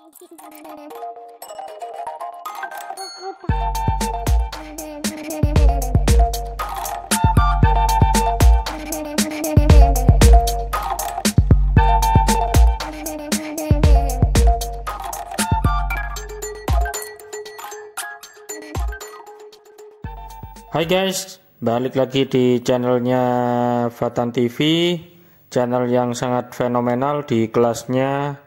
Hai guys, balik lagi di channelnya Fatan TV, channel yang sangat fenomenal di kelasnya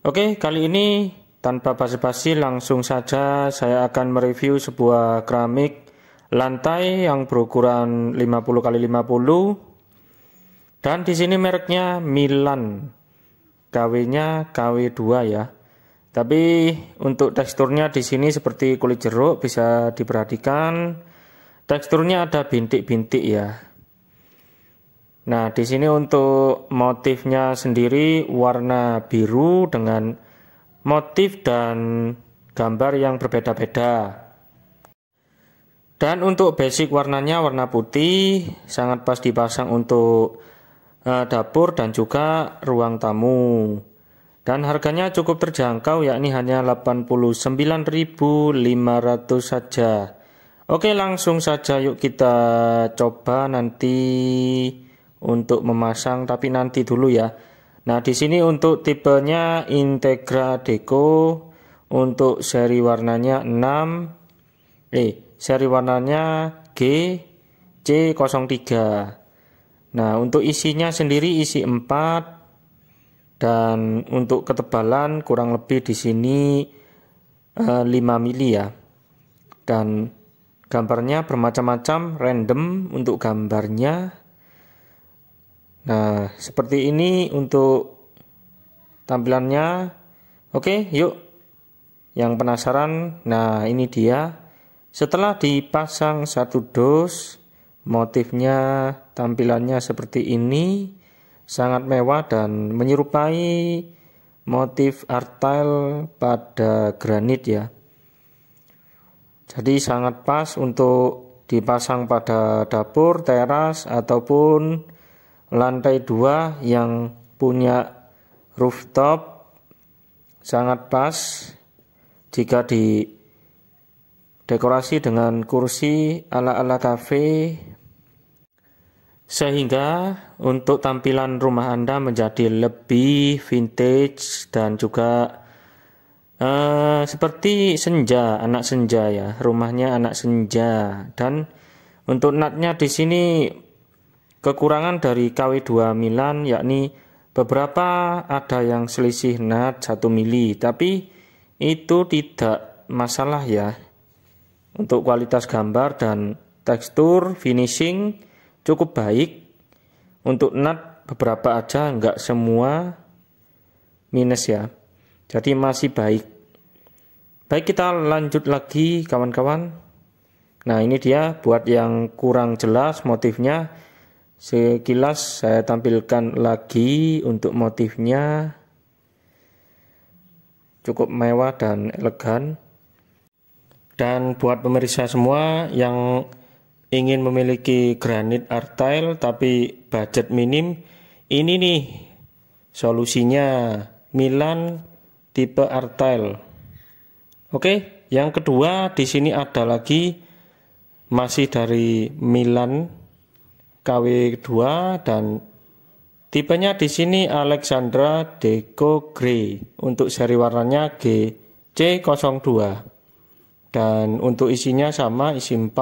Oke, kali ini tanpa basa-basi langsung saja saya akan mereview sebuah keramik lantai yang berukuran 50 kali 50 dan di sini mereknya Milan. KW-nya KW2 ya. Tapi untuk teksturnya di sini seperti kulit jeruk bisa diperhatikan. Teksturnya ada bintik-bintik ya. Nah, di sini untuk motifnya sendiri warna biru dengan motif dan gambar yang berbeda-beda. Dan untuk basic warnanya warna putih, sangat pas dipasang untuk uh, dapur dan juga ruang tamu. Dan harganya cukup terjangkau yakni hanya 89.500 saja. Oke, langsung saja yuk kita coba nanti untuk memasang tapi nanti dulu ya. Nah, di sini untuk tipenya Integra Deco untuk seri warnanya 6 eh seri warnanya G C03. Nah, untuk isinya sendiri isi 4 dan untuk ketebalan kurang lebih di sini eh, 5 mili ya. Dan gambarnya bermacam-macam random untuk gambarnya Nah, seperti ini untuk tampilannya. Oke, yuk. Yang penasaran, nah ini dia. Setelah dipasang satu dos, motifnya tampilannya seperti ini. Sangat mewah dan menyerupai motif artail pada granit ya. Jadi sangat pas untuk dipasang pada dapur, teras, ataupun lantai dua yang punya rooftop sangat pas jika di dekorasi dengan kursi ala-ala kafe sehingga untuk tampilan rumah Anda menjadi lebih vintage dan juga uh, seperti senja, anak senja ya, rumahnya anak senja dan untuk natnya di sini Kekurangan dari KW2 Milan yakni beberapa ada yang selisih nat 1 mili, tapi itu tidak masalah ya. Untuk kualitas gambar dan tekstur finishing cukup baik. Untuk nat beberapa aja nggak semua minus ya. Jadi masih baik. Baik kita lanjut lagi kawan-kawan. Nah ini dia buat yang kurang jelas motifnya Sekilas saya tampilkan lagi untuk motifnya cukup mewah dan elegan. Dan buat pemirsa semua yang ingin memiliki granit artile tapi budget minim, ini nih solusinya Milan tipe artile. Oke, yang kedua di sini ada lagi masih dari Milan KW2 dan tipenya di sini Alexandra Deco Grey untuk seri warnanya gc 02 dan untuk isinya sama isi 4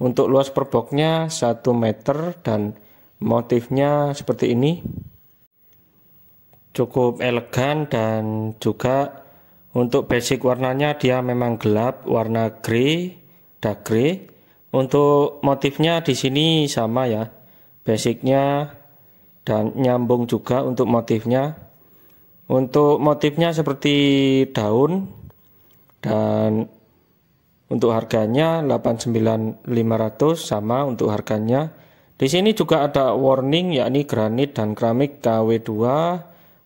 untuk luas perboknya 1 meter dan motifnya seperti ini cukup elegan dan juga untuk basic warnanya dia memang gelap warna grey dark grey untuk motifnya di sini sama ya. Basicnya dan nyambung juga untuk motifnya. Untuk motifnya seperti daun dan untuk harganya 89500 sama untuk harganya. Di sini juga ada warning yakni granit dan keramik KW2.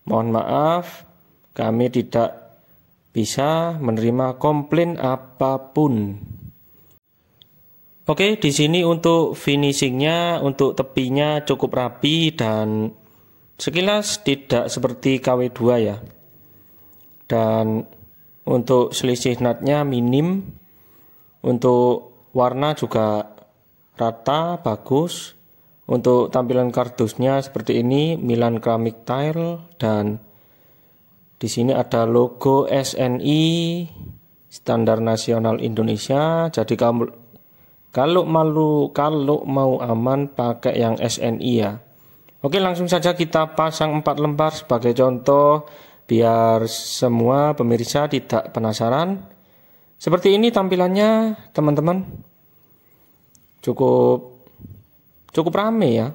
Mohon maaf kami tidak bisa menerima komplain apapun. Oke, di sini untuk finishingnya, untuk tepinya cukup rapi dan sekilas tidak seperti KW2 ya. Dan untuk selisih natnya minim, untuk warna juga rata, bagus. Untuk tampilan kardusnya seperti ini, Milan Keramik Tile dan di sini ada logo SNI Standar Nasional Indonesia. Jadi kalau kalau malu, kalau mau aman pakai yang SNI ya. Oke, langsung saja kita pasang 4 lembar sebagai contoh biar semua pemirsa tidak penasaran. Seperti ini tampilannya, teman-teman. Cukup cukup rame ya.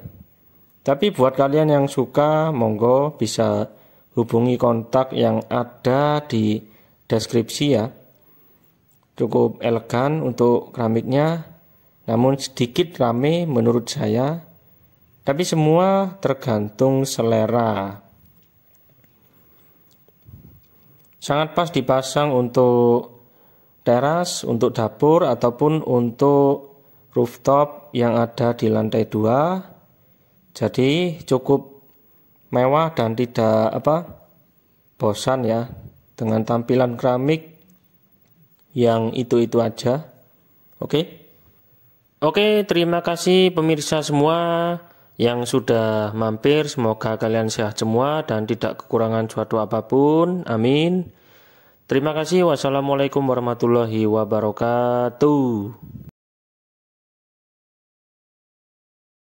Tapi buat kalian yang suka, monggo bisa hubungi kontak yang ada di deskripsi ya. Cukup elegan untuk keramiknya namun sedikit rame menurut saya, tapi semua tergantung selera. Sangat pas dipasang untuk teras, untuk dapur, ataupun untuk rooftop yang ada di lantai dua. Jadi cukup mewah dan tidak apa bosan ya dengan tampilan keramik yang itu-itu aja. Oke. Okay? Oke, terima kasih pemirsa semua yang sudah mampir. Semoga kalian sehat semua dan tidak kekurangan suatu apapun. Amin. Terima kasih. Wassalamualaikum warahmatullahi wabarakatuh.